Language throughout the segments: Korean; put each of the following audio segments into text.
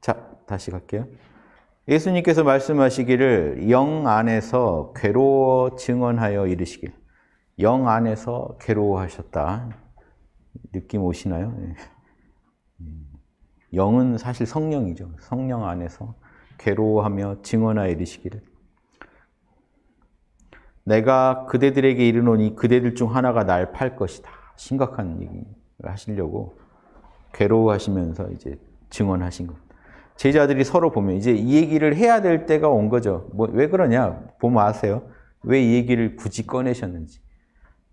자, 다시 갈게요. 예수님께서 말씀하시기를 영 안에서 괴로워 증언하여 이르시길. 영 안에서 괴로워하셨다. 느낌 오시나요? 예. 영은 사실 성령이죠. 성령 안에서 괴로워하며 증언하여 이르시기를. 내가 그대들에게 이르노니 그대들 중 하나가 날 팔 것이다. 심각한 얘기를 하시려고 괴로워하시면서 이제 증언하신 겁니다. 제자들이 서로 보면 이제 이 얘기를 해야 될 때가 온 거죠. 뭐왜 그러냐? 보면 아세요? 왜 이 얘기를 굳이 꺼내셨는지.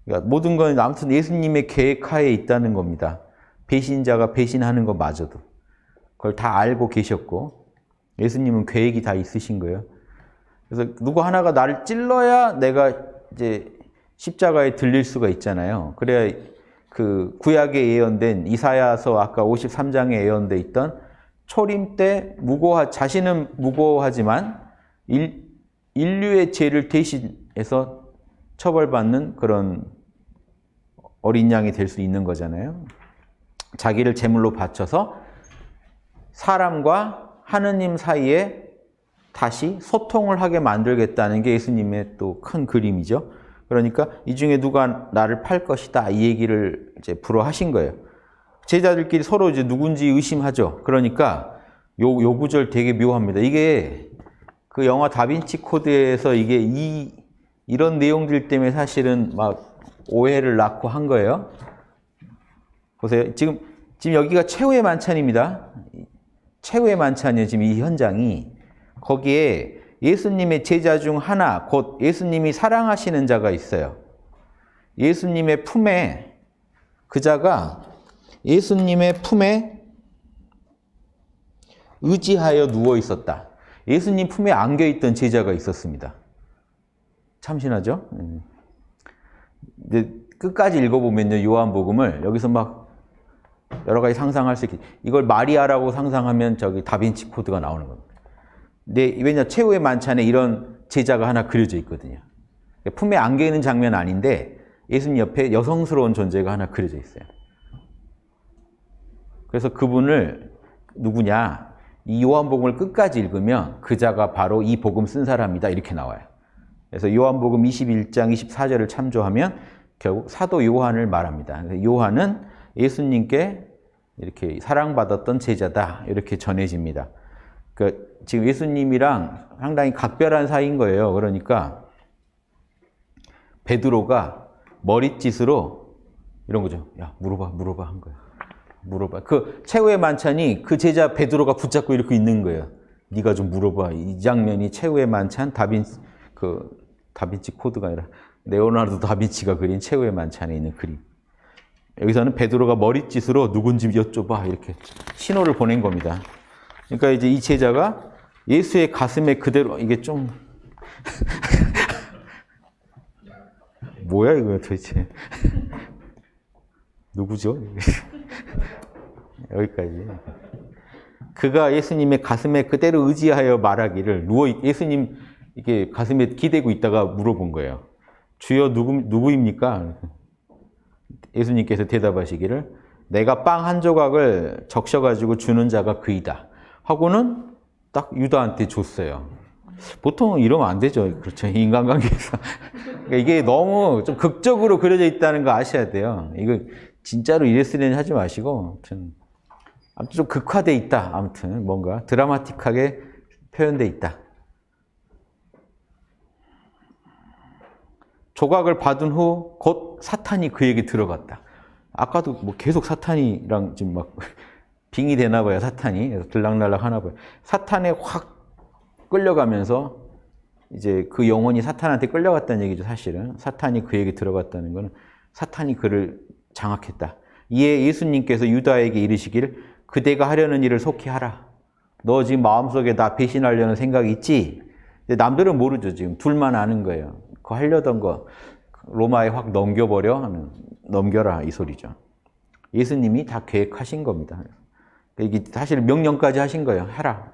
그러니까 모든 건 아무튼 예수님의 계획하에 있다는 겁니다. 배신자가 배신하는 것마저도. 그걸 다 알고 계셨고 예수님은 계획이 다 있으신 거예요. 그래서 누구 하나가 나를 찔러야 내가 이제 십자가에 들릴 수가 있잖아요. 그래야 그 구약에 예언된 이사야서 아까 53장에 예언돼 있던 초림 때 무고하 자신은 무고하지만 일, 인류의 죄를 대신해서 처벌받는 그런 어린 양이 될 수 있는 거잖아요. 자기를 제물로 바쳐서 사람과 하느님 사이에 다시 소통을 하게 만들겠다는 게 예수님의 또 큰 그림이죠. 그러니까 이 중에 누가 나를 팔 것이다 이 얘기를 이제 불어하신 거예요. 제자들끼리 서로 이제 누군지 의심하죠. 그러니까 요, 요 구절 되게 묘합니다. 이게 그 영화 다빈치 코드에서 이게 이, 이런 내용들 때문에 사실은 막 오해를 낳고 한 거예요. 보세요. 지금, 지금 여기가 최후의 만찬입니다. 최후의 만찬이에요. 지금 이 현장이. 거기에 예수님의 제자 중 하나, 곧 예수님이 사랑하시는 자가 있어요. 예수님의 품에 그자가 예수님의 품에 의지하여 누워 있었다. 예수님 품에 안겨 있던 제자가 있었습니다. 참신하죠? 음. 근데 끝까지 읽어보면요, 요한복음을 여기서 막 여러 가지 상상할 수 있게 이걸 마리아라고 상상하면 저기 다빈치 코드가 나오는 겁니다. 근데 왜냐 최후의 만찬에 이런 제자가 하나 그려져 있거든요. 품에 안겨 있는 장면 아닌데 예수님 옆에 여성스러운 존재가 하나 그려져 있어요. 그래서 그분을 누구냐? 이 요한복음을 끝까지 읽으면 그자가 바로 이 복음 쓴 사람이다 이렇게 나와요. 그래서 요한복음 21장 24절을 참조하면 결국 사도 요한을 말합니다. 요한은 예수님께 이렇게 사랑받았던 제자다 이렇게 전해집니다. 그 지금 예수님이랑 상당히 각별한 사이인 거예요. 그러니까 베드로가 머릿짓으로 이런 거죠. 야 물어봐 물어봐 한 거야. 물어봐. 그 최후의 만찬이 그 제자 베드로가 붙잡고 이렇게 있는 거예요. 네가 좀 물어봐. 이 장면이 최후의 만찬 다빈 그 다빈치 코드가 아니라 레오나르도 다빈치가 그린 최후의 만찬에 있는 그림. 여기서는 베드로가 머릿짓으로 누군지 여쭤봐 이렇게 신호를 보낸 겁니다. 그러니까 이제 이 제자가 예수의 가슴에 그대로 이게 좀 뭐야 이거 도대체 누구죠? 여기까지. 그가 예수님의 가슴에 그대로 의지하여 말하기를 누워 예수님 이게 가슴에 기대고 있다가 물어본 거예요. 주여 누구 누구입니까? 예수님께서 대답하시기를 내가 빵 한 조각을 적셔 가지고 주는 자가 그이다. 하고는 딱 유다한테 줬어요. 보통 이러면 안 되죠. 그렇죠. 인간관계에서. 그러니까 이게 너무 좀 극적으로 그려져 있다는 거 아셔야 돼요. 이거 진짜로 이랬으려니 하지 마시고 아무튼 아무튼 좀 극화돼 있다. 아무튼 뭔가 드라마틱하게 표현돼 있다. 조각을 받은 후 곧 사탄이 그에게 들어갔다. 아까도 뭐 계속 사탄이랑 지금 막 빙이 되나 봐요. 사탄이 들락날락 하나 봐요. 사탄에 확 끌려가면서 이제 그 영혼이 사탄한테 끌려갔다는 얘기죠. 사실은 사탄이 그에게 들어갔다는 거는 사탄이 그를 장악했다. 이에 예수님께서 유다에게 이르시길 그대가 하려는 일을 속히 하라. 너 지금 마음속에 나 배신하려는 생각 있지? 근데 남들은 모르죠. 지금 둘만 아는 거예요. 그 하려던 거 로마에 확 넘겨버려 하는 넘겨라 이 소리죠. 예수님이 다 계획하신 겁니다. 이게 사실 명령까지 하신 거예요. 해라.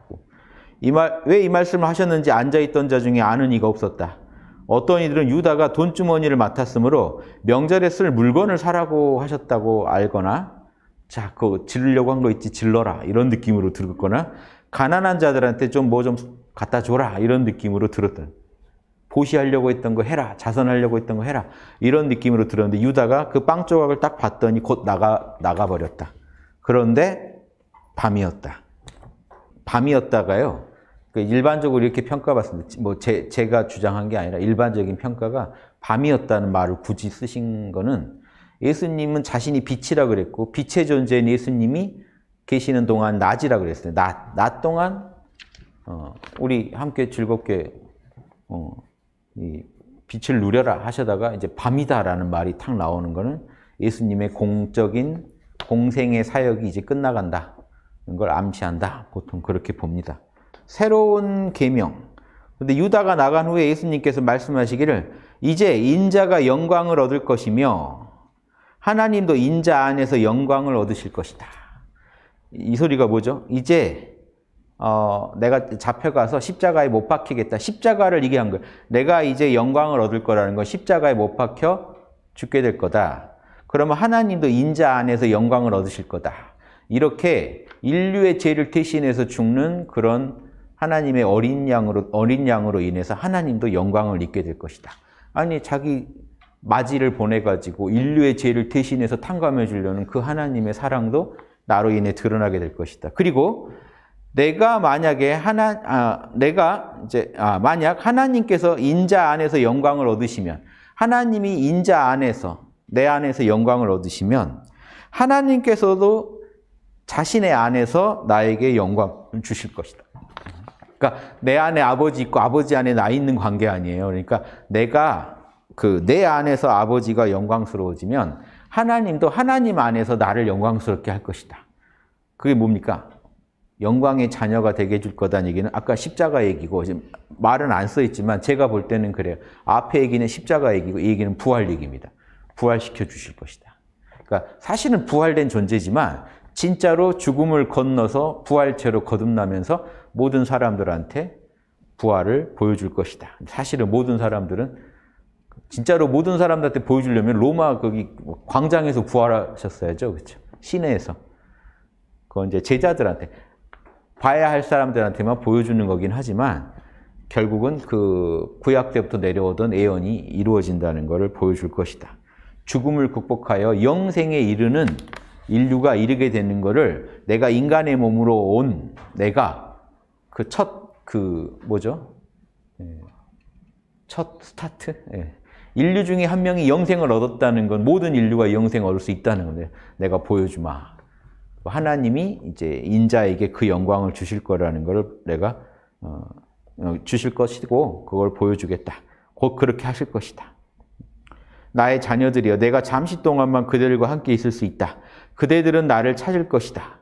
이 말 왜 이 말씀을 하셨는지 앉아 있던 자 중에 아는 이가 없었다. 어떤 이들은 유다가 돈주머니를 맡았으므로 명절에 쓸 물건을 사라고 하셨다고 알거나 자, 그거 질려고한 거 있지 질러라 이런 느낌으로 들었거나 가난한 자들한테 좀 뭐좀 뭐 좀 갖다 줘라 이런 느낌으로 들었던 보시하려고 했던 거 해라 자선하려고 했던 거 해라 이런 느낌으로 들었는데 유다가 그 빵 조각을 딱 봤더니 곧 나가 나가 버렸다. 그런데 밤이었다. 밤이었다가요. 그 일반적으로 이렇게 평가받습뭐 제, 제가 주장한 게 아니라 일반적인 평가가 밤이었다는 말을 굳이 쓰신 거는 예수님은 자신이 빛이라 그랬고 빛의 존재인 예수님이 계시는 동안 낮이라 그랬어요. 낮, 낮 동안 어, 우리 함께 즐겁게 어, 이 빛을 누려라 하셔다가 이제 밤이다라는 말이 탁 나오는 거는 예수님의 공적인 공생의 사역이 이제 끝나간다. 걸 암시한다. 보통 그렇게 봅니다. 새로운 계명. 근데 유다가 나간 후에 예수님께서 말씀하시기를 이제 인자가 영광을 얻을 것이며 하나님도 인자 안에서 영광을 얻으실 것이다. 이 소리가 뭐죠? 이제 어, 내가 잡혀가서 십자가에 못 박히겠다. 십자가를 얘기한 거예요. 내가 이제 영광을 얻을 거라는 건 십자가에 못 박혀 죽게 될 거다. 그러면 하나님도 인자 안에서 영광을 얻으실 거다. 이렇게 인류의 죄를 대신해서 죽는 그런 하나님의 어린 양으로 어린 양으로 인해서 하나님도 영광을 잊게될 것이다. 아니 자기 마지를 보내 가지고 인류의 죄를 대신해서 탕감해 주려는 그 하나님의 사랑도 나로 인해 드러나게 될 것이다. 그리고 내가 만약에 하나 아 내가 이제 아 만약 하나님께서 인자 안에서 영광을 얻으시면 하나님이 인자 안에서 내 안에서 영광을 얻으시면 하나님께서도 자신의 안에서 나에게 영광을 주실 것이다. 그러니까 내 안에 아버지 있고 아버지 안에 나 있는 관계 아니에요. 그러니까 내가 그 내 안에서 아버지가 영광스러워지면 하나님도 하나님 안에서 나를 영광스럽게 할 것이다. 그게 뭡니까? 영광의 자녀가 되게 해줄 거다는 얘기는 아까 십자가 얘기고 지금 말은 안 써 있지만 제가 볼 때는 그래요. 앞에 얘기는 십자가 얘기고 이 얘기는 부활 얘기입니다. 부활시켜 주실 것이다. 그러니까 사실은 부활된 존재지만 진짜로 죽음을 건너서 부활체로 거듭나면서 모든 사람들한테 부활을 보여줄 것이다. 사실은 모든 사람들은 진짜로 모든 사람들한테 보여주려면 로마 거기 광장에서 부활하셨어야죠. 그렇죠? 시내에서. 그건 이제 제자들한테 봐야 할 사람들한테만 보여주는 거긴 하지만 결국은 그 구약 때부터 내려오던 예언이 이루어진다는 것을 보여줄 것이다. 죽음을 극복하여 영생에 이르는 인류가 이르게 되는 것을 내가 인간의 몸으로 온 내가 그 첫그 그 뭐죠? 예. 첫 스타트? 예. 인류 중에 한 명이 영생을 얻었다는 건 모든 인류가 영생을 얻을 수 있다는 건데 내가 보여주마. 하나님이 이제 인자에게 그 영광을 주실 거라는 걸 내가 어, 어, 주실 것이고 그걸 보여주겠다. 곧 그렇게 하실 것이다. 나의 자녀들이여 내가 잠시 동안만 그들과 함께 있을 수 있다. 그대들은 나를 찾을 것이다.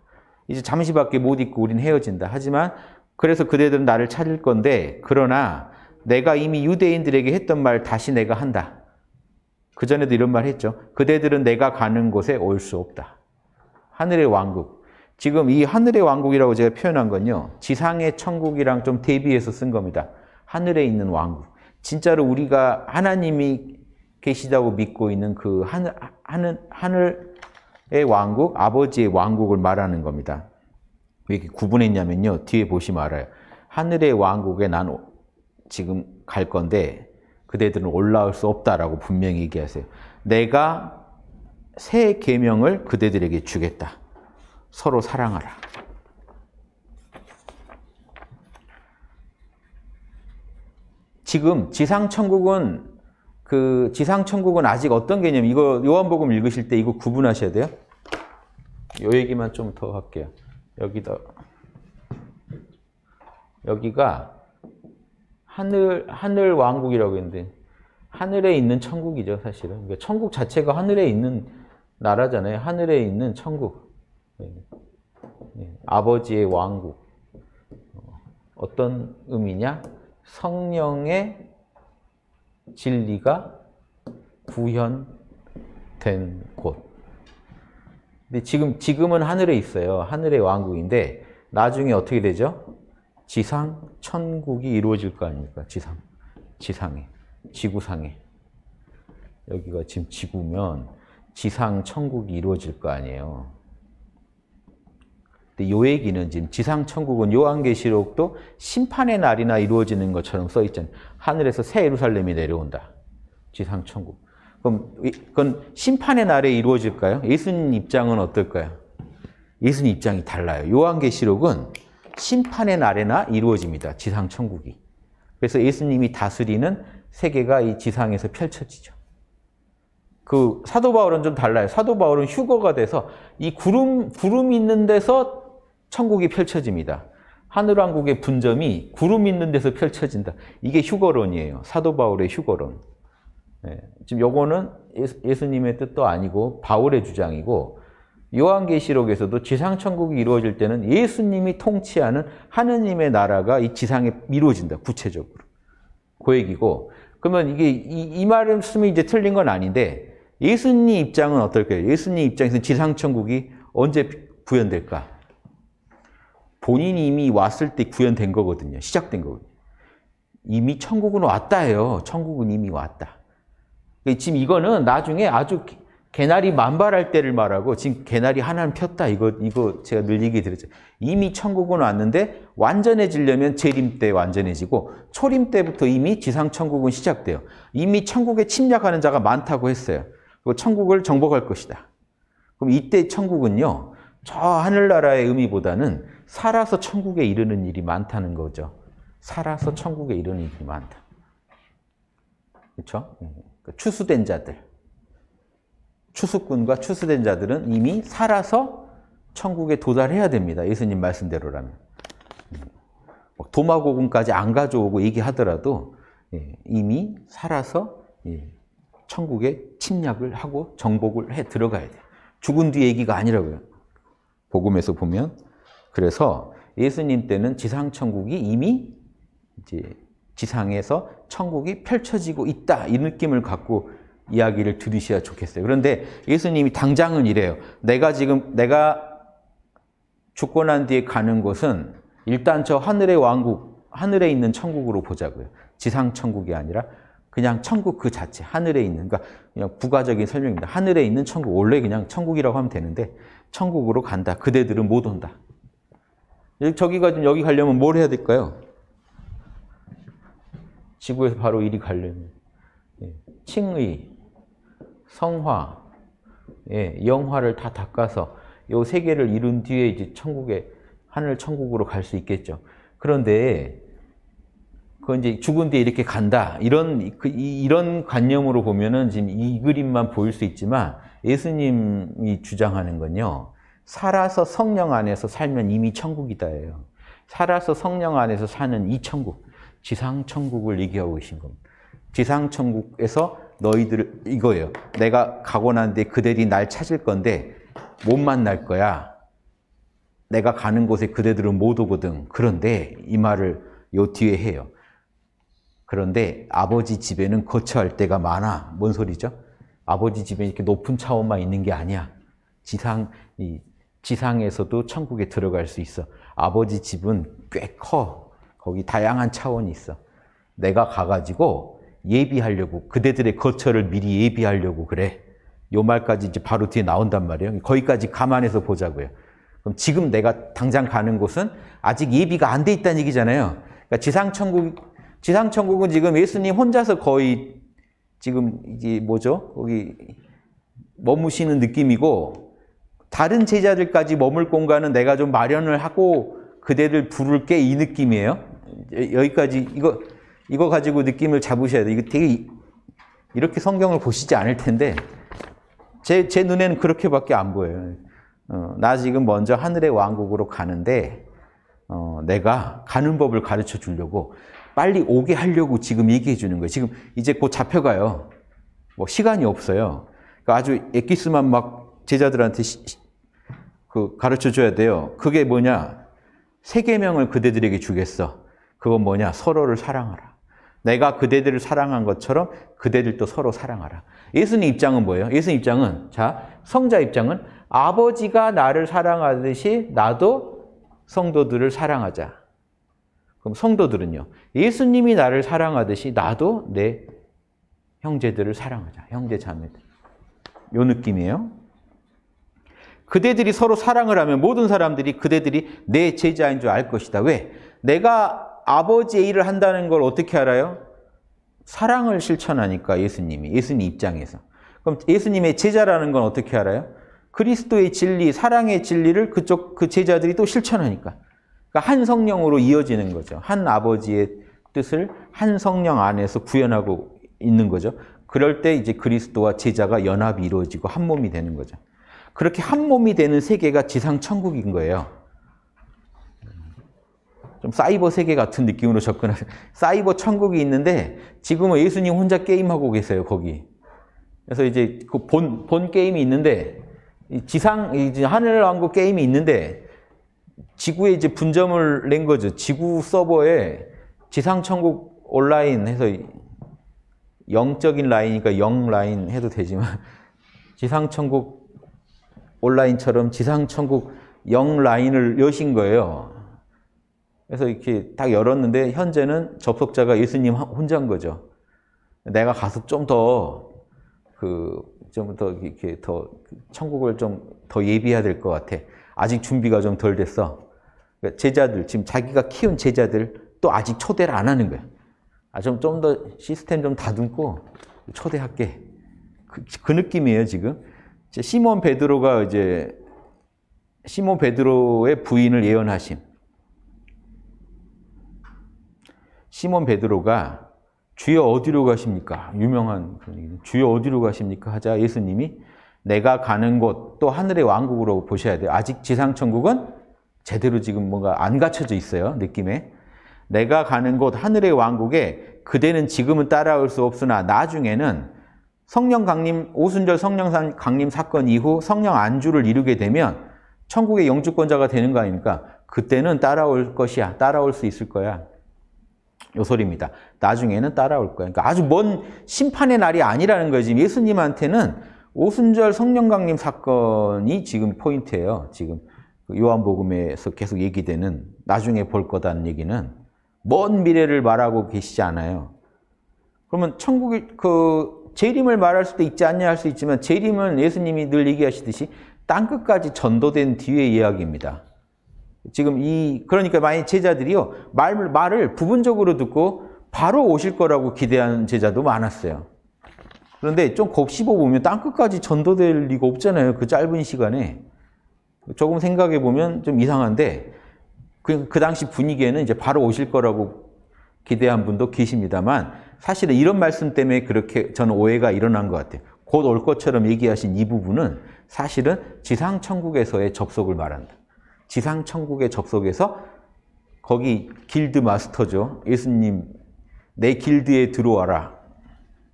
이제 잠시밖에 못 있고 우린 헤어진다. 하지만 그래서 그대들은 나를 찾을 건데 그러나 내가 이미 유대인들에게 했던 말 다시 내가 한다. 그전에도 이런 말 했죠. 그대들은 내가 가는 곳에 올 수 없다. 하늘의 왕국. 지금 이 하늘의 왕국이라고 제가 표현한 건요. 지상의 천국이랑 좀 대비해서 쓴 겁니다. 하늘에 있는 왕국. 진짜로 우리가 하나님이 계시다고 믿고 있는 그 하늘, 하늘, 하늘의 왕국, 아버지의 왕국을 말하는 겁니다. 왜 이렇게 구분했냐면요. 뒤에 보시면 알아요. 하늘의 왕국에 난 지금 갈 건데 그대들은 올라올 수 없다라고 분명히 얘기하세요. 내가 새 계명을 그대들에게 주겠다. 서로 사랑하라. 지금 지상 천국은 그 지상 천국은 아직 어떤 개념? 이거 요한복음 읽으실 때 이거 구분하셔야 돼요. 요 얘기만 좀 더 할게요. 여기다 여기가 하늘 하늘 왕국이라고 했는데 하늘에 있는 천국이죠 사실은 그러니까 천국 자체가 하늘에 있는 나라잖아요 하늘에 있는 천국 네. 네. 아버지의 왕국 어, 어떤 의미냐 성령의 진리가 구현된 곳 근데 지금, 지금은 하늘에 있어요. 하늘의 왕국인데, 나중에 어떻게 되죠? 지상, 천국이 이루어질 거 아닙니까? 지상, 지상에, 지구상에. 여기가 지금 지구면 지상, 천국이 이루어질 거 아니에요. 근데 요 얘기는 지금 지상, 천국은 요한계시록도 심판의 날이나 이루어지는 것처럼 써 있잖아요. 하늘에서 새 예루살렘이 내려온다. 지상, 천국. 그럼 그건 심판의 날에 이루어질까요? 예수님 입장은 어떨까요? 예수님 입장이 달라요. 요한계시록은 심판의 날에나 이루어집니다. 지상 천국이. 그래서 예수님이 다스리는 세계가 이 지상에서 펼쳐지죠. 그 사도 바울은 좀 달라요. 사도 바울은 휴거가 돼서 이 구름 구름 있는 데서 천국이 펼쳐집니다. 하늘 왕국의 분점이 구름 있는 데서 펼쳐진다. 이게 휴거론이에요. 사도 바울의 휴거론. 예, 지금 요거는 예수, 님의 뜻도 아니고 바울의 주장이고 요한계시록에서도 지상천국이 이루어질 때는 예수님이 통치하는 하느님의 나라가 이 지상에 이루어진다, 구체적으로. 그 얘기고. 그러면 이게, 이, 이 말씀이 이제 틀린 건 아닌데 예수님 입장은 어떨까요? 예수님 입장에서 지상천국이 언제 구현될까? 본인이 이미 왔을 때 구현된 거거든요. 시작된 거거든요. 이미 천국은 왔다 해요. 천국은 이미 왔다. 그러니까 지금 이거는 나중에 아주 개나리 만발할 때를 말하고 지금 개나리 하나는 폈다 이거 이거 제가 늘 얘기 드렸죠. 이미 천국은 왔는데 완전해지려면 재림 때 완전해지고 초림 때부터 이미 지상 천국은 시작돼요. 이미 천국에 침략하는 자가 많다고 했어요. 그 천국을 정복할 것이다. 그럼 이때 천국은요. 저 하늘나라의 의미보다는 살아서 천국에 이르는 일이 많다는 거죠. 살아서 천국에 이르는 일이 많다. 그렇죠? 추수된 자들. 추수꾼과 추수된 자들은 이미 살아서 천국에 도달해야 됩니다. 예수님 말씀대로라면. 음. 도마고금까지 안 가져오고 얘기하더라도 예, 이미 살아서 예, 천국에 침략을 하고 정복을 해 들어가야 돼요. 죽은 뒤 얘기가 아니라고요. 복음에서 보면. 그래서 예수님 때는 지상천국이 이미 이제 지상에서 천국이 펼쳐지고 있다 이 느낌을 갖고 이야기를 들으셔야 좋겠어요. 그런데 예수님이 당장은 이래요. 내가 지금 내가 죽고 난 뒤에 가는 곳은 일단 저 하늘의 왕국, 하늘에 있는 천국으로 보자고요. 지상 천국이 아니라 그냥 천국 그 자체, 하늘에 있는, 그러니까 그냥 부가적인 설명입니다. 하늘에 있는 천국, 원래 그냥 천국이라고 하면 되는데 천국으로 간다. 그대들은 못 온다. 저기가 지금 여기 가려면 뭘 해야 될까요? 지구에서 바로 이리 가려면 예, 칭의, 성화, 영화를 다 닦아서 요세 개를 이룬 뒤에 이제 천국에 하늘 천국으로 갈 수 있겠죠. 그런데 그 이제 죽은 뒤에 이렇게 간다 이런 그, 이런 관념으로 보면은 지금 이 그림만 보일 수 있지만 예수님이 주장하는 건요 살아서 성령 안에서 살면 이미 천국이다예요. 살아서 성령 안에서 사는 이 천국. 지상천국을 얘기하고 계신 겁니다. 지상천국에서 너희들 이거예요. 내가 가고 난뒤 그대들이 날 찾을 건데 못 만날 거야. 내가 가는 곳에 그대들은 못 오거든. 그런데 이 말을 요 뒤에 해요. 그런데 아버지 집에는 거처할 때가 많아. 뭔 소리죠? 아버지 집에 이렇게 높은 차원만 있는 게 아니야. 지상 이 지상에서도 천국에 들어갈 수 있어. 아버지 집은 꽤 커. 거기 다양한 차원이 있어. 내가 가가지고 예비하려고 그대들의 거처를 미리 예비하려고 그래. 요 말까지 이제 바로 뒤에 나온단 말이에요. 거기까지 감안해서 보자고요. 그럼 지금 내가 당장 가는 곳은 아직 예비가 안 돼 있다는 얘기잖아요. 그러니까 지상천국, 지상천국은 지금 예수님 혼자서 거의 지금 이게 뭐죠? 거기 머무시는 느낌이고 다른 제자들까지 머물 공간은 내가 좀 마련을 하고 그대들 부를게 이 느낌이에요. 여기까지 이거 이거 가지고 느낌을 잡으셔야 돼. 이거 되게 이렇게 성경을 보시지 않을 텐데 제, 제 눈에는 그렇게밖에 안 보여요. 어, 나 지금 먼저 하늘의 왕국으로 가는데 어, 내가 가는 법을 가르쳐 주려고 빨리 오게 하려고 지금 얘기해 주는 거예요. 지금 이제 곧 잡혀가요. 뭐 시간이 없어요. 그러니까 아주 엑기스만 막 제자들한테 시, 그 가르쳐 줘야 돼요. 그게 뭐냐? 세계명을 그대들에게 주겠어. 그건 뭐냐? 서로를 사랑하라. 내가 그대들을 사랑한 것처럼 그대들도 서로 사랑하라. 예수님 입장은 뭐예요? 예수님 입장은 자 성자 입장은 아버지가 나를 사랑하듯이 나도 성도들을 사랑하자. 그럼 성도들은요. 예수님이 나를 사랑하듯이 나도 내 형제들을 사랑하자. 형제 자매들. 요 느낌이에요. 그대들이 서로 사랑을 하면 모든 사람들이 그대들이 내 제자인 줄 알 것이다. 왜? 내가 아버지의 일을 한다는 걸 어떻게 알아요? 사랑을 실천하니까 예수님이, 예수님 입장에서. 그럼 예수님의 제자라는 건 어떻게 알아요? 그리스도의 진리, 사랑의 진리를 그쪽 그 제자들이 또 실천하니까. 그러니까 한 성령으로 이어지는 거죠. 한 아버지의 뜻을 한 성령 안에서 구현하고 있는 거죠. 그럴 때 이제 그리스도와 제자가 연합이 이루어지고 한 몸이 되는 거죠. 그렇게 한 몸이 되는 세계가 지상 천국인 거예요. 좀 사이버 세계 같은 느낌으로 접근하 사이버 천국이 있는데 지금은 예수님 혼자 게임하고 계세요 거기 그래서 이제 그본본 게임이 있는데 지상 이제 하늘 왕국 게임이 있는데 지구에 이제 분점을 낸 거죠 지구 서버에 지상 천국 온라인 해서 영적인 라인이니까 영 라인 해도 되지만 지상 천국 온라인처럼 지상 천국 영 라인을 여신 거예요 그래서 이렇게 딱 열었는데 현재는 접속자가 예수님 혼자인 거죠. 내가 가서 좀 더 그 좀더 그, 이렇게 더 천국을 좀 더 예비해야 될 것 같아. 아직 준비가 좀 덜 됐어. 그러니까 제자들 지금 자기가 키운 제자들 또 아직 초대를 안 하는 거야. 아좀좀 더 시스템 좀 다듬고 초대할게. 그, 그 느낌이에요 지금. 시몬 베드로가 이제 시몬 베드로의 부인을 예언하심. 시몬 베드로가 주여 어디로 가십니까? 유명한 그런 얘기는 주여 어디로 가십니까? 하자 예수님이 내가 가는 곳 또 하늘의 왕국으로 보셔야 돼요. 아직 지상 천국은 제대로 지금 뭔가 안 갖춰져 있어요. 느낌에. 내가 가는 곳 하늘의 왕국에 그대는 지금은 따라올 수 없으나 나중에는 성령 강림 오순절 성령 강림 사건 이후 성령 안주를 이루게 되면 천국의 영주권자가 되는 거 아닙니까? 그때는 따라올 것이야. 따라올 수 있을 거야. 요소입니다. 나중에는 따라올 거야. 그러니까 아주 먼 심판의 날이 아니라는 거예요. 지금 예수님한테는 오순절 성령강림 사건이 지금 포인트예요. 지금 그 요한복음에서 계속 얘기되는 나중에 볼 거다는 얘기는 먼 미래를 말하고 계시지 않아요. 그러면 천국이 그 재림을 말할 수도 있지 않냐 할 수 있지만 재림은 예수님이 늘 얘기하시듯이 땅 끝까지 전도된 뒤의 이야기입니다. 지금 이 그러니까 많이 제자들이요 말, 말을 부분적으로 듣고 바로 오실 거라고 기대하는 제자도 많았어요. 그런데 좀 곱씹어 보면 땅 끝까지 전도될 리가 없잖아요. 그 짧은 시간에 조금 생각해 보면 좀 이상한데 그, 그 당시 분위기에는 이제 바로 오실 거라고 기대한 분도 계십니다만 사실은 이런 말씀 때문에 그렇게 저는 오해가 일어난 것 같아요. 곧 올 것처럼 얘기하신 이 부분은 사실은 지상천국에서의 접속을 말한다. 지상천국에 접속해서 거기 길드 마스터죠. 예수님, 내 길드에 들어와라.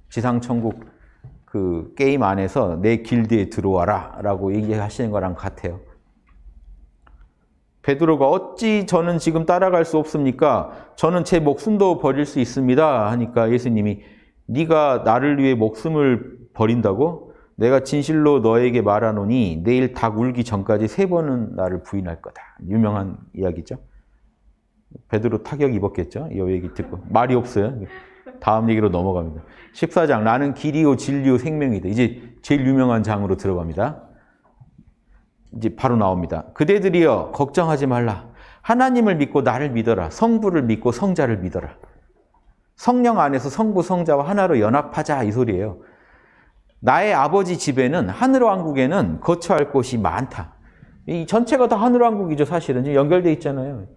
지상천국 그 게임 안에서 내 길드에 들어와라. 라고 얘기하시는 거랑 같아요. 베드로가 어찌 저는 지금 따라갈 수 없습니까? 저는 제 목숨도 버릴 수 있습니다. 하니까 예수님이 네가 나를 위해 목숨을 버린다고? 내가 진실로 너에게 말하노니 내일 닭 울기 전까지 세 번은 나를 부인할 거다. 유명한 이야기죠. 베드로 타격 입었겠죠. 이 얘기 듣고 말이 없어요. 다음 얘기로 넘어갑니다. 14장 나는 길이요 진리요 생명이다. 이제 제일 유명한 장으로 들어갑니다. 이제 바로 나옵니다. 그대들이여 걱정하지 말라. 하나님을 믿고 나를 믿어라. 성부를 믿고 성자를 믿어라. 성령 안에서 성부 성자와 하나로 연합하자 이 소리예요. 나의 아버지 집에는 하늘왕국에는 거처할 곳이 많다. 이 전체가 다 하늘왕국이죠, 사실은. 연결돼 있잖아요.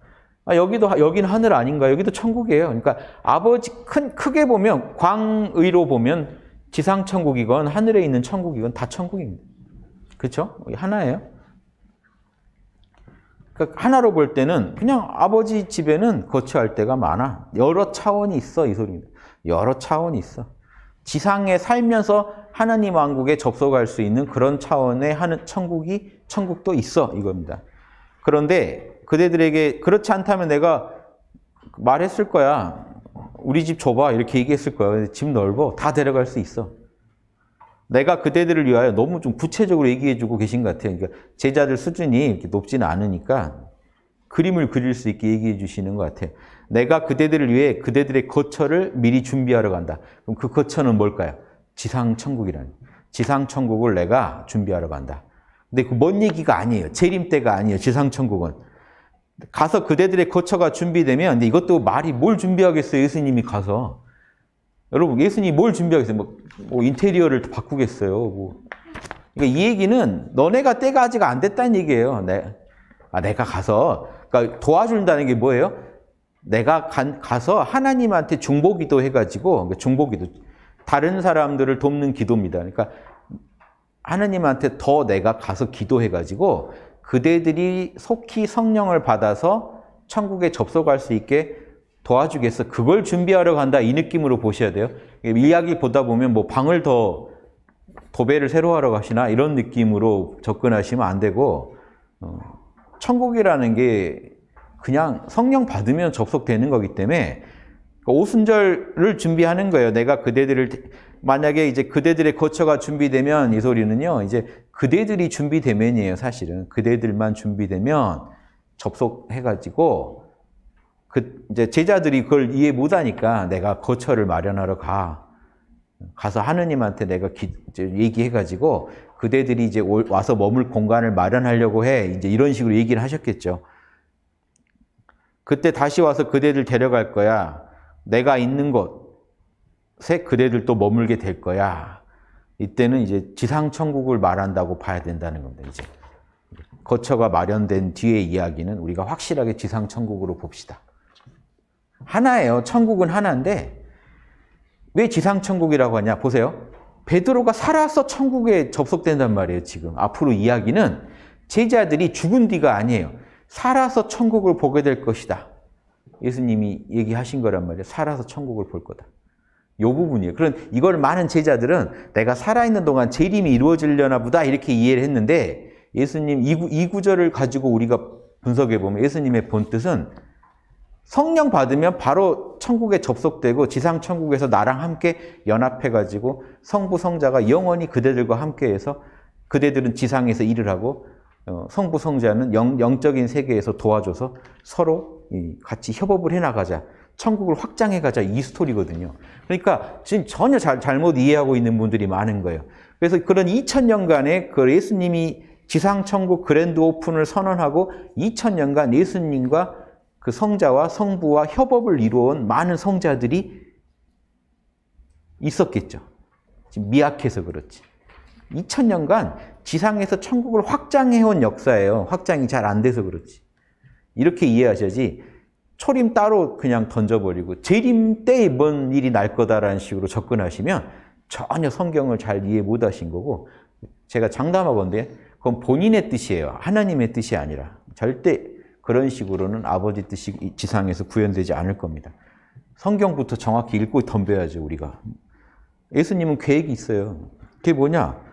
아, 여기도, 여기는 하늘 아닌가? 여기도 천국이에요. 그러니까 아버지 큰, 크게 보면, 광의로 보면 지상천국이건 하늘에 있는 천국이건 다 천국입니다. 그렇죠? 하나예요. 그러니까 하나로 볼 때는 그냥 아버지 집에는 거처할 때가 많아. 여러 차원이 있어, 이 소리입니다. 여러 차원이 있어. 지상에 살면서 하나님 왕국에 접속할 수 있는 그런 차원의 하는 천국이 천국도 있어 이겁니다. 그런데 그대들에게 그렇지 않다면 내가 말했을 거야. 우리 집 줘봐 이렇게 얘기했을 거야. 집 넓어 다 데려갈 수 있어. 내가 그대들을 위하여 너무 좀 구체적으로 얘기해주고 계신 것 같아요. 그러니까 제자들 수준이 이렇게 높지는 않으니까 그림을 그릴 수 있게 얘기해 주시는 것 같아요. 내가 그대들을 위해 그대들의 거처를 미리 준비하러 간다. 그럼 그 거처는 뭘까요? 지상천국이라는. 지상천국을 내가 준비하러 간다. 근데 그먼 얘기가 아니에요. 재림 때가 아니에요. 지상천국은. 가서 그대들의 거처가 준비되면, 근데 이것도 말이 뭘 준비하겠어요? 예수님이 가서. 여러분, 예수님이 뭘 준비하겠어요? 뭐, 뭐 인테리어를 바꾸겠어요? 뭐. 그러니까 이 얘기는 너네가 때가 아직 안 됐다는 얘기예요. 내, 네. 아, 내가 가서. 그러니까 도와준다는 게 뭐예요? 내가 가서 하나님한테 중보기도 해가지고 그러니까 중보기도 다른 사람들을 돕는 기도입니다. 그러니까 하나님한테 더 내가 가서 기도해가지고 그대들이 속히 성령을 받아서 천국에 접속할 수 있게 도와주겠어. 그걸 준비하러 간다. 이 느낌으로 보셔야 돼요. 이야기 보다 보면 뭐 방을 더 도배를 새로 하러 가시나 이런 느낌으로 접근하시면 안 되고 어, 천국이라는 게 그냥 성령 받으면 접속되는 거기 때문에 그 오순절을 준비하는 거예요. 내가 그대들을 만약에 이제 그대들의 거처가 준비되면 이 소리는요. 이제 그대들이 준비되면이에요, 사실은. 그대들만 준비되면 접속해 가지고 그 이제 제자들이 그걸 이해 못 하니까 내가 거처를 마련하러 가. 가서 하느님한테 내가 기, 얘기해 가지고 그대들이 이제 와서 머물 공간을 마련하려고 해. 이제 이런 식으로 얘기를 하셨겠죠. 그때 다시 와서 그대를 데려갈 거야. 내가 있는 곳에 그대를또 머물게 될 거야. 이때는 이제 지상천국을 말한다고 봐야 된다는 겁니다. 이제 거처가 마련된 뒤의 이야기는 우리가 확실하게 지상천국으로 봅시다. 하나예요. 천국은 하나인데 왜 지상천국이라고 하냐? 보세요. 베드로가 살아서 천국에 접속된단 말이에요. 지금 앞으로 이야기는 제자들이 죽은 뒤가 아니에요. 살아서 천국을 보게 될 것이다. 예수님이 얘기하신 거란 말이에요. 살아서 천국을 볼 거다. 요 부분이에요. 그런 이걸 많은 제자들은 내가 살아있는 동안 재림이 이루어지려나 보다 이렇게 이해를 했는데 예수님 이, 이 구절을 가지고 우리가 분석해 보면 예수님의 본 뜻은 성령 받으면 바로 천국에 접속되고 지상 천국에서 나랑 함께 연합해 가지고 성부 성자가 영원히 그대들과 함께해서 그대들은 지상에서 일을 하고 어, 성부 성자는 영, 적인 세계에서 도와줘서 서로 같이 협업을 해나가자. 천국을 확장해가자 이 스토리거든요. 그러니까 지금 전혀 잘, 잘못 이해하고 있는 분들이 많은 거예요. 그래서 그런 2000년간의 그 예수님이 지상천국 그랜드 오픈을 선언하고 2000년간 예수님과 그 성자와 성부와 협업을 이루어온 많은 성자들이 있었겠죠. 미약해서 그렇지. 2000년간 지상에서 천국을 확장해온 역사예요. 확장이 잘 안 돼서 그렇지. 이렇게 이해하셔야지 초림 따로 그냥 던져버리고 재림 때 뭔 일이 날 거다라는 식으로 접근하시면 전혀 성경을 잘 이해 못 하신 거고 제가 장담하건데 그건 본인의 뜻이에요. 하나님의 뜻이 아니라 절대 그런 식으로는 아버지 뜻이 지상에서 구현되지 않을 겁니다. 성경부터 정확히 읽고 덤벼야죠, 우리가. 예수님은 계획이 있어요. 그게 뭐냐?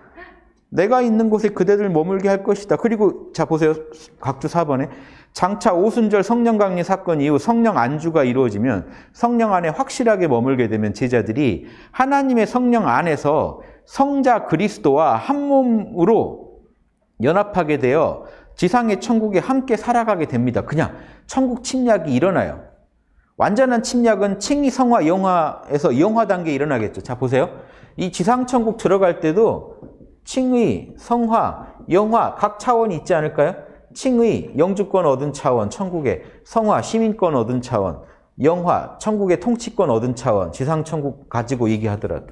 내가 있는 곳에 그대들 머물게 할 것이다. 그리고 자 보세요. 각주 4번에 장차 오순절 성령 강림 사건 이후 성령 안주가 이루어지면 성령 안에 확실하게 머물게 되면 제자들이 하나님의 성령 안에서 성자 그리스도와 한 몸으로 연합하게 되어 지상의 천국에 함께 살아가게 됩니다. 그냥 천국 침략이 일어나요. 완전한 침략은 칭이 성화 영화에서 영화 단계에 일어나겠죠. 자 보세요. 이 지상 천국 들어갈 때도 칭의, 성화, 영화 각 차원이 있지 않을까요? 칭의, 영주권 얻은 차원, 천국의 성화, 시민권 얻은 차원, 영화, 천국의 통치권 얻은 차원, 지상천국 가지고 얘기하더라도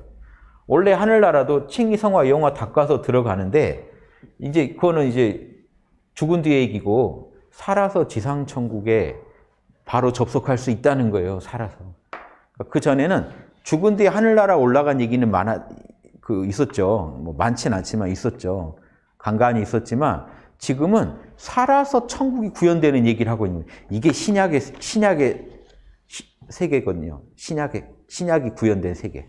원래 하늘나라도 칭의, 성화, 영화 닦아서 들어가는데 이제 그거는 이제 죽은 뒤의 얘기고 살아서 지상천국에 바로 접속할 수 있다는 거예요. 살아서. 그러니까 그 전에는 죽은 뒤에 하늘나라 올라간 얘기는 많아 그 있었죠. 뭐 많진 않지만 있었죠. 간간히 있었지만 지금은 살아서 천국이 구현되는 얘기를 하고 있는 이게 신약의 신약의 세계거든요. 신약의 신약이 구현된 세계.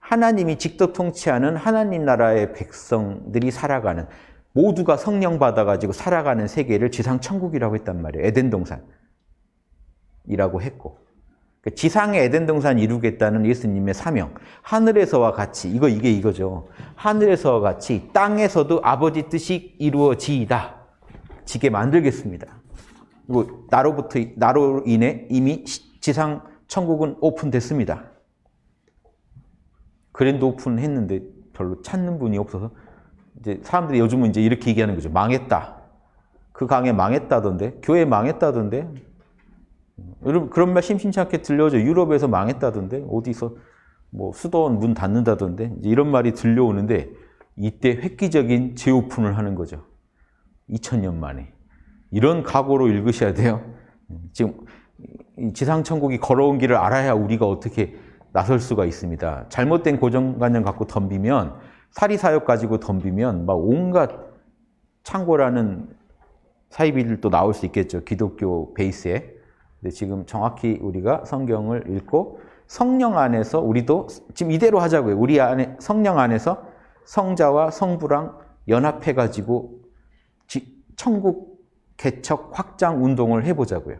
하나님이 직접 통치하는 하나님 나라의 백성들이 살아가는 모두가 성령 받아가지고 살아가는 세계를 지상 천국이라고 했단 말이에요. 에덴 동산이라고 했고. 그 지상에 에덴 동산 이루겠다는 예수님의 사명. 하늘에서와 같이 이거 이게 이거죠. 하늘에서와 같이 땅에서도 아버지 뜻이 이루어지이다. 지게 만들겠습니다. 그리고 나로부터 나로 인해 이미 지상 천국은 오픈됐습니다. 그랜드 오픈했는데 별로 찾는 분이 없어서 이제 사람들이 요즘은 이제 이렇게 얘기하는 거죠. 망했다. 그 강에 망했다던데, 교회 망했다던데, 여러분 그런 말 심심찮게 들려져 유럽에서 망했다던데 어디서 뭐 수도원 문 닫는다던데 이런 말이 들려오는데 이때 획기적인 재오픈을 하는 거죠. 2000년 만에. 이런 각오로 읽으셔야 돼요. 지금 지상천국이 걸어온 길을 알아야 우리가 어떻게 나설 수가 있습니다. 잘못된 고정관념 갖고 덤비면 사리사욕 가지고 덤비면 막 온갖 창고라는 사이비들도 나올 수 있겠죠. 기독교 베이스에. 근데 지금 정확히 우리가 성경을 읽고 성령 안에서 우리도 지금 이대로 하자고요. 우리 안에 성령 안에서 성자와 성부랑 연합해 가지고 천국 개척 확장 운동을 해 보자고요.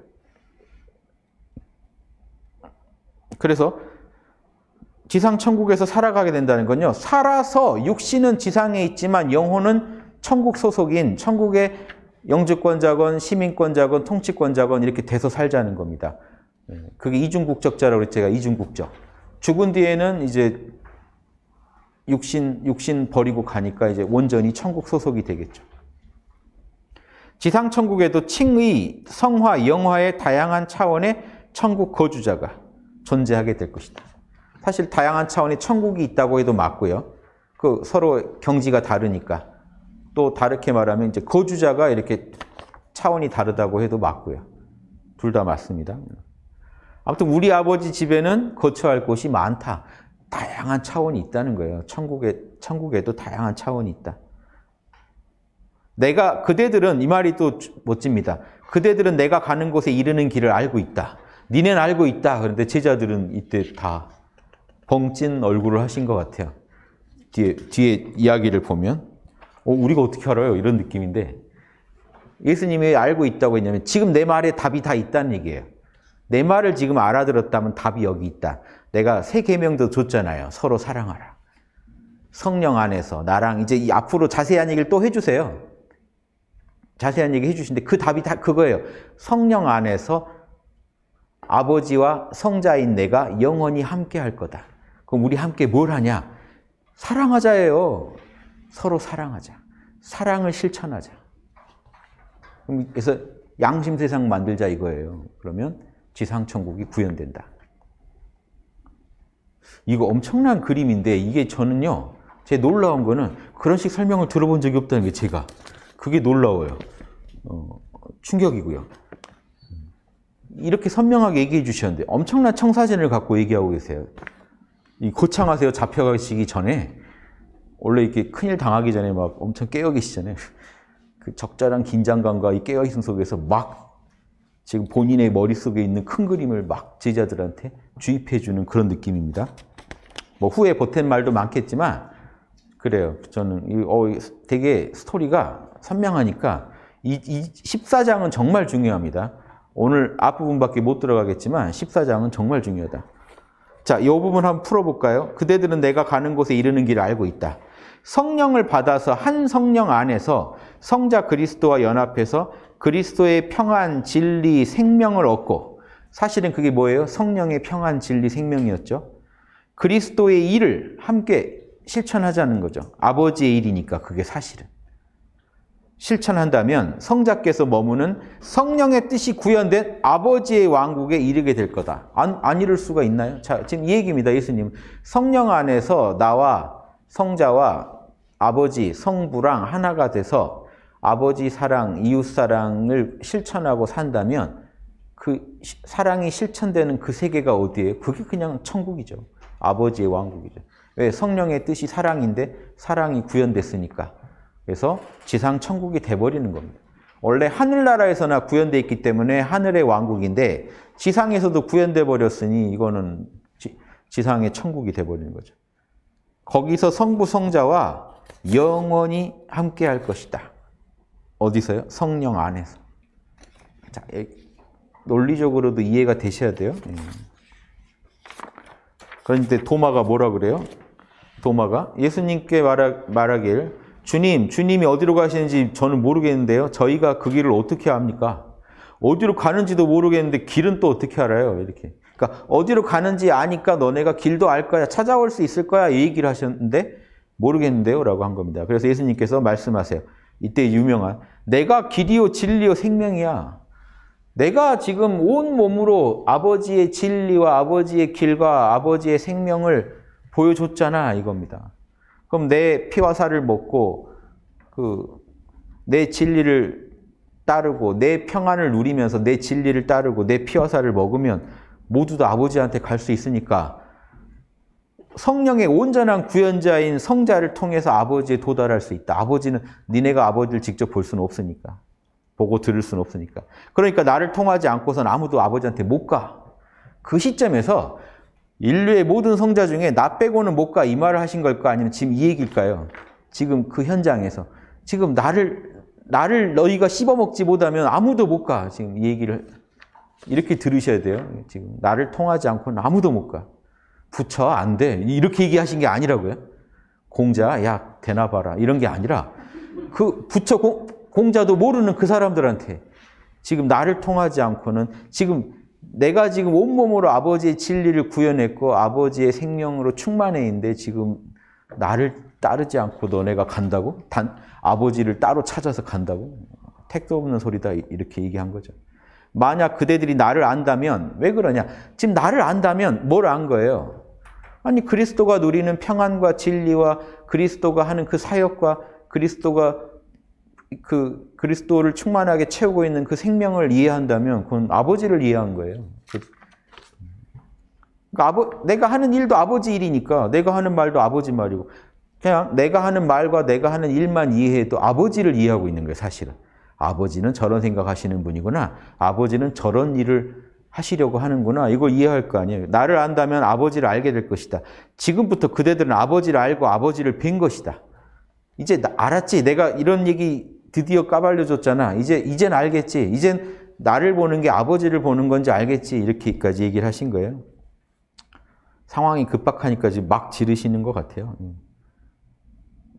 그래서 지상 천국에서 살아가게 된다는 건요. 살아서 육신은 지상에 있지만 영혼은 천국 소속인 천국의 영주권자건 시민권자건 통치권자건 이렇게 돼서 살자는 겁니다. 예, 그게 이중국적자라고 그랬죠. 제가 이중국적. 죽은 뒤에는 이제 육신, 육신 버리고 가니까 이제 온전히 천국 소속이 되겠죠. 지상천국에도 칭의, 성화, 영화의 다양한 차원의 천국 거주자가 존재하게 될 것이다. 사실 다양한 차원의 천국이 있다고 해도 맞고요. 그 서로 경지가 다르니까. 또 다르게 말하면 이제 거주자가 이렇게 차원이 다르다고 해도 맞고요. 둘 다 맞습니다. 아무튼 우리 아버지 집에는 거처할 곳이 많다. 다양한 차원이 있다는 거예요. 천국에, 천국에도 다양한 차원이 있다. 내가, 그대들은, 이 말이 또 멋집니다. 그대들은 내가 가는 곳에 이르는 길을 알고 있다. 니넨 알고 있다. 그런데 제자들은 이때 다 벙찐 얼굴을 하신 것 같아요. 뒤에, 뒤에 이야기를 보면. 어, 우리가 어떻게 알아요? 이런 느낌인데 예수님이 알고 있다고 했냐면 지금 내 말에 답이 다 있다는 얘기예요. 내 말을 지금 알아들었다면 답이 여기 있다. 내가 세개명도 줬잖아요. 서로 사랑하라. 성령 안에서 나랑 이제 이 앞으로 자세한 얘기를 또 해주세요. 자세한 얘기 해주신데 그 답이 다 그거예요. 성령 안에서 아버지와 성자인 내가 영원히 함께 할 거다. 그럼 우리 함께 뭘 하냐? 사랑하자예요. 서로 사랑하자. 사랑을 실천하자. 그래서 양심 세상 만들자 이거예요. 그러면 지상천국이 구현된다. 이거 엄청난 그림인데 이게 저는요. 제 놀라운 거는 그런 식 설명을 들어본 적이 없다는 게 제가 그게 놀라워요. 어, 충격이고요. 이렇게 선명하게 얘기해 주셨는데 엄청난 청사진을 갖고 얘기하고 계세요. 이 고창하세요 잡혀가시기 전에 원래 이렇게 큰일 당하기 전에 막 엄청 깨어 계시잖아요. 그 적절한 긴장감과 이 깨어 있음 속에서 막 지금 본인의 머릿속에 있는 큰 그림을 막 제자들한테 주입해 주는 그런 느낌입니다. 뭐 후에 보탠 말도 많겠지만 그래요. 저는 이, 어 되게 스토리가 선명하니까 이, 이 14장은 정말 중요합니다. 오늘 앞부분밖에 못 들어가겠지만 14장은 정말 중요하다. 자, 이 부분 한번 풀어볼까요? 그대들은 내가 가는 곳에 이르는 길을 알고 있다. 성령을 받아서 한 성령 안에서 성자 그리스도와 연합해서 그리스도의 평안, 진리, 생명을 얻고 사실은 그게 뭐예요? 성령의 평안, 진리, 생명이었죠. 그리스도의 일을 함께 실천하자는 거죠. 아버지의 일이니까 그게 사실은. 실천한다면 성자께서 머무는 성령의 뜻이 구현된 아버지의 왕국에 이르게 될 거다. 안, 안 이룰 수가 있나요? 자, 지금 이 얘기입니다. 예수님. 성령 안에서 나와 성자와 아버지, 성부랑 하나가 돼서 아버지 사랑, 이웃 사랑을 실천하고 산다면 그 사랑이 실천되는 그 세계가 어디예요? 그게 그냥 천국이죠. 아버지의 왕국이죠. 왜? 성령의 뜻이 사랑인데 사랑이 구현됐으니까. 그래서 지상 천국이 돼버리는 겁니다. 원래 하늘나라에서나 구현돼 있기 때문에 하늘의 왕국인데 지상에서도 구현돼 버렸으니 이거는 지, 상의 천국이 돼버리는 거죠. 거기서 성부 성자와 영원히 함께 할 것이다. 어디서요? 성령 안에서. 자, 예, 논리적으로도 이해가 되셔야 돼요. 예. 그런데 도마가 뭐라 그래요? 도마가 예수님께 말하, 말하길 주님, 주님이 어디로 가시는지 저는 모르겠는데요. 저희가 그 길을 어떻게 합니까? 어디로 가는지도 모르겠는데 길은 또 어떻게 알아요? 이렇게. 그러니까 어디로 가는지 아니까 너네가 길도 알 거야. 찾아올 수 있을 거야. 이 얘기를 하셨는데 모르겠는데요. 라고 한 겁니다. 그래서 예수님께서 말씀하세요. 이때 유명한 내가 길이요 진리요 생명이야. 내가 지금 온 몸으로 아버지의 진리와 아버지의 길과 아버지의 생명을 보여줬잖아 이겁니다. 그럼 내 피와 살을 먹고 그 내 진리를 따르고 내 평안을 누리면서 내 진리를 따르고 내 피와 살을 먹으면 모두 다 아버지한테 갈 수 있으니까 성령의 온전한 구현자인 성자를 통해서 아버지에 도달할 수 있다. 아버지는 니네가 아버지를 직접 볼 수는 없으니까. 보고 들을 수는 없으니까. 그러니까 나를 통하지 않고선 아무도 아버지한테 못 가. 그 시점에서 인류의 모든 성자 중에 나 빼고는 못 가 이 말을 하신 걸까 아니면 지금 이 얘기일까요? 지금 그 현장에서 지금 나를 나를 너희가 씹어먹지 못하면 아무도 못 가. 지금 이 얘기를 이렇게 들으셔야 돼요. 지금 나를 통하지 않고 아무도 못 가. 부처 안 돼. 이렇게 얘기하신 게 아니라고요. 공자 야 되나 봐라 이런 게 아니라 그 부처 공, 공자도 모르는 그 사람들한테 지금 나를 통하지 않고는 지금 내가 지금 온몸으로 아버지의 진리를 구현했고 아버지의 생명으로 충만해 있는데 지금 나를 따르지 않고 너네가 간다고? 단 아버지를 따로 찾아서 간다고? 택도 없는 소리다 이렇게 얘기한 거죠. 만약 그대들이 나를 안다면 왜 그러냐? 지금 나를 안다면 뭘 안 거예요? 아니 그리스도가 누리는 평안과 진리와 그리스도가 하는 그 사역과 그리스도가 그 그리스도를 충만하게 채우고 있는 그 생명을 이해한다면 그건 아버지를 이해한 거예요. 그러니까 아버, 내가 하는 일도 아버지 일이니까 내가 하는 말도 아버지 말이고 그냥 내가 하는 말과 내가 하는 일만 이해해도 아버지를 이해하고 있는 거예요, 사실은. 아버지는 저런 생각하시는 분이구나. 아버지는 저런 일을 하시려고 하는구나. 이걸 이해할 거 아니에요. 나를 안다면 아버지를 알게 될 것이다. 지금부터 그대들은 아버지를 알고 아버지를 뵌 것이다. 이제 알았지. 내가 이런 얘기 드디어 까발려줬잖아. 이제, 이젠 알겠지. 이젠 나를 보는 게 아버지를 보는 건지 알겠지. 이렇게까지 얘기를 하신 거예요. 상황이 급박하니까 지금 막 지르시는 것 같아요. 음.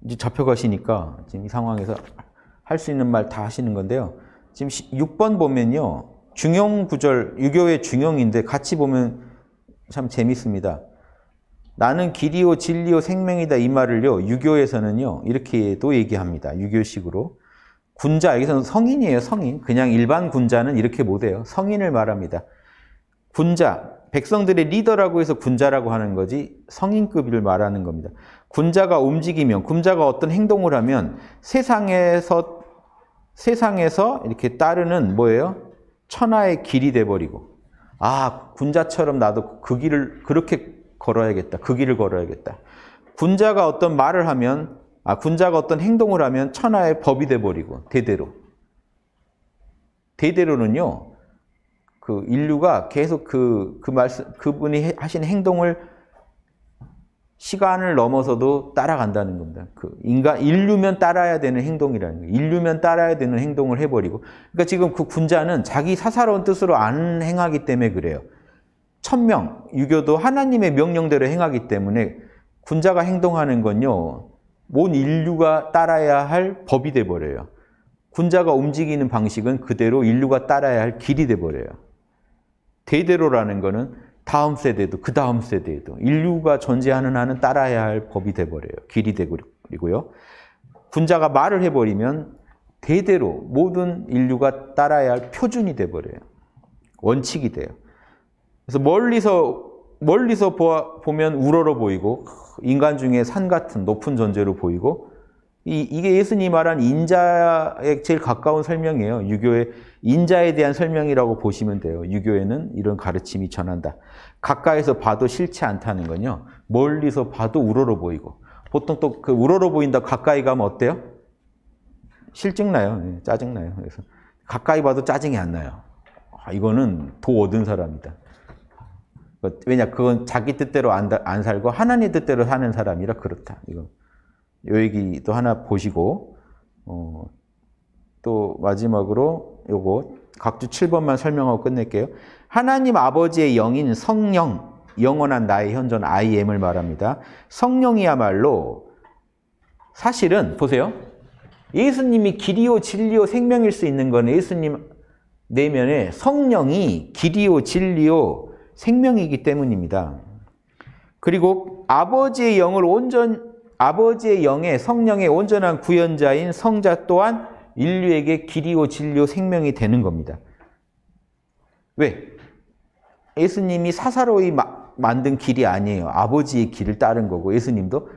이제 잡혀가시니까 지금 이 상황에서 할수 있는 말 다 하시는 건데요. 지금 6번 보면요. 중용 구절, 유교의 중용인데 같이 보면 참 재밌습니다. 나는 길이요 진리요 생명이다 이 말을요. 유교에서는요. 이렇게도 얘기합니다. 유교식으로. 군자 여기서는 성인이에요. 성인. 그냥 일반 군자는 이렇게 못 해요. 성인을 말합니다. 군자 백성들의 리더라고 해서 군자라고 하는 거지 성인급을 말하는 겁니다. 군자가 움직이면 군자가 어떤 행동을 하면 세상에서 세상에서 이렇게 따르는 뭐예요? 천하의 길이 돼버리고 아 군자처럼 나도 그 길을 그렇게 걸어야겠다. 그 길을 걸어야겠다. 군자가 어떤 말을 하면 아 군자가 어떤 행동을 하면 천하의 법이 돼버리고 대대로 대대로는요 그 인류가 계속 그그 그 말씀 그분이 하신 행동을 시간을 넘어서도 따라간다는 겁니다. 그 인간 인류면 따라야 되는 행동이라는 거예요. 인류면 따라야 되는 행동을 해버리고. 그러니까 지금 그 군자는 자기 사사로운 뜻으로 안 행하기 때문에 그래요. 천명 유교도 하나님의 명령대로 행하기 때문에 군자가 행동하는 건요. 온 인류가 따라야 할 법이 돼 버려요. 군자가 움직이는 방식은 그대로 인류가 따라야 할 길이 돼 버려요. 대대로라는 거는 다음 세대도 그 다음 세대에도 인류가 존재하는 한은 따라야 할 법이 돼버려요. 길이 되고요. 군자가 말을 해버리면 대대로 모든 인류가 따라야 할 표준이 돼버려요. 원칙이 돼요. 그래서 멀리서 멀리서 보면 우러러 보이고 인간 중에 산 같은 높은 존재로 보이고 이, 이게 예수님이 말한 인자에 제일 가까운 설명이에요. 유교의 인자에 대한 설명이라고 보시면 돼요. 유교에는 이런 가르침이 전한다. 가까이서 봐도 싫지 않다는 건요. 멀리서 봐도 우러러 보이고. 보통 또 그 우러러 보인다 가까이 가면 어때요? 실증나요. 예, 짜증나요. 그래서 가까이 봐도 짜증이 안 나요. 아, 이거는 도 얻은 사람이다. 그러니까 왜냐, 그건 자기 뜻대로 안, 안 살고 하나님 뜻대로 사는 사람이라 그렇다. 이거. 요 얘기도 하나 보시고 어, 또 마지막으로 요거 각주 7번만 설명하고 끝낼게요. 하나님 아버지의 영인 성령, 영원한 나의 현존 I am을 말합니다. 성령이야말로 사실은 보세요. 예수님이 길이요 진리요 생명일 수 있는 건 예수님 내면에 성령이 길이요 진리요 생명이기 때문입니다. 그리고 아버지의 영을 온전 아버지의 영의 성령의 온전한 구현자인 성자 또한 인류에게 길이요 진료 생명이 되는 겁니다. 왜? 예수님이 사사로이 만든 길이 아니에요. 아버지의 길을 따른 거고 예수님도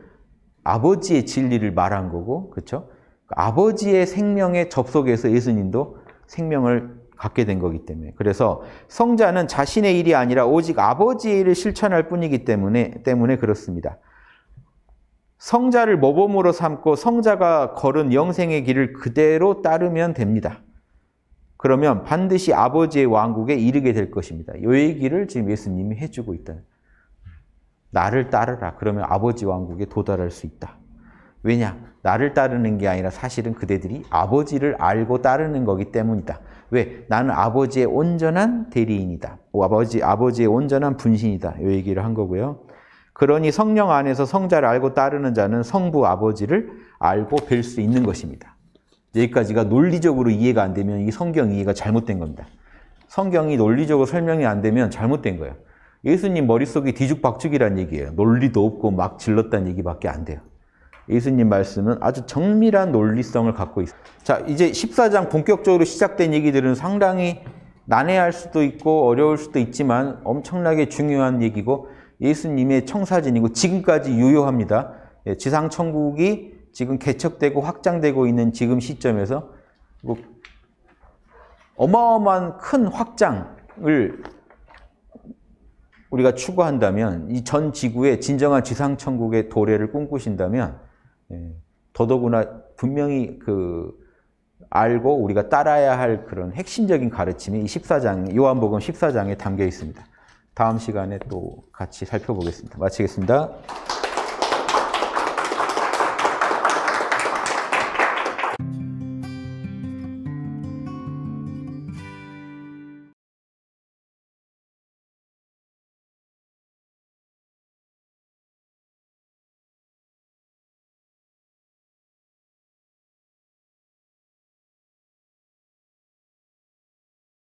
아버지의 진리를 말한 거고 그렇죠? 아버지의 생명에 접속해서 예수님도 생명을 갖게 된 거기 때문에 그래서 성자는 자신의 일이 아니라 오직 아버지의 일을 실천할 뿐이기 때문에 때문에 그렇습니다. 성자를 모범으로 삼고 성자가 걸은 영생의 길을 그대로 따르면 됩니다. 그러면 반드시 아버지의 왕국에 이르게 될 것입니다. 요 얘기를 지금 예수님이 해주고 있다. 나를 따르라. 그러면 아버지 왕국에 도달할 수 있다. 왜냐? 나를 따르는 게 아니라 사실은 그대들이 아버지를 알고 따르는 거기 때문이다. 왜? 나는 아버지의 온전한 대리인이다. 아버지, 아버지의 온전한 분신이다. 요 얘기를 한 거고요. 그러니 성령 안에서 성자를 알고 따르는 자는 성부 아버지를 알고 뵐 수 있는 것입니다. 여기까지가 논리적으로 이해가 안 되면 이 성경 이해가 잘못된 겁니다. 성경이 논리적으로 설명이 안 되면 잘못된 거예요. 예수님 머릿속이 뒤죽박죽이란 얘기예요. 논리도 없고 막 질렀다는 얘기밖에 안 돼요. 예수님 말씀은 아주 정밀한 논리성을 갖고 있어요. 자, 이제 14장 본격적으로 시작된 얘기들은 상당히 난해할 수도 있고 어려울 수도 있지만 엄청나게 중요한 얘기고 예수님의 청사진이고 지금까지 유효합니다. 예, 지상 천국이 지금 개척되고 확장되고 있는 지금 시점에서 뭐 어마어마한 큰 확장을 우리가 추구한다면 이 전 지구의 진정한 지상 천국의 도래를 꿈꾸신다면 예, 더더구나 분명히 그 알고 우리가 따라야 할 그런 핵심적인 가르침이 14장 요한복음 14장에 담겨 있습니다. 다음 시간에 또 같이 살펴보겠습니다. 마치겠습니다.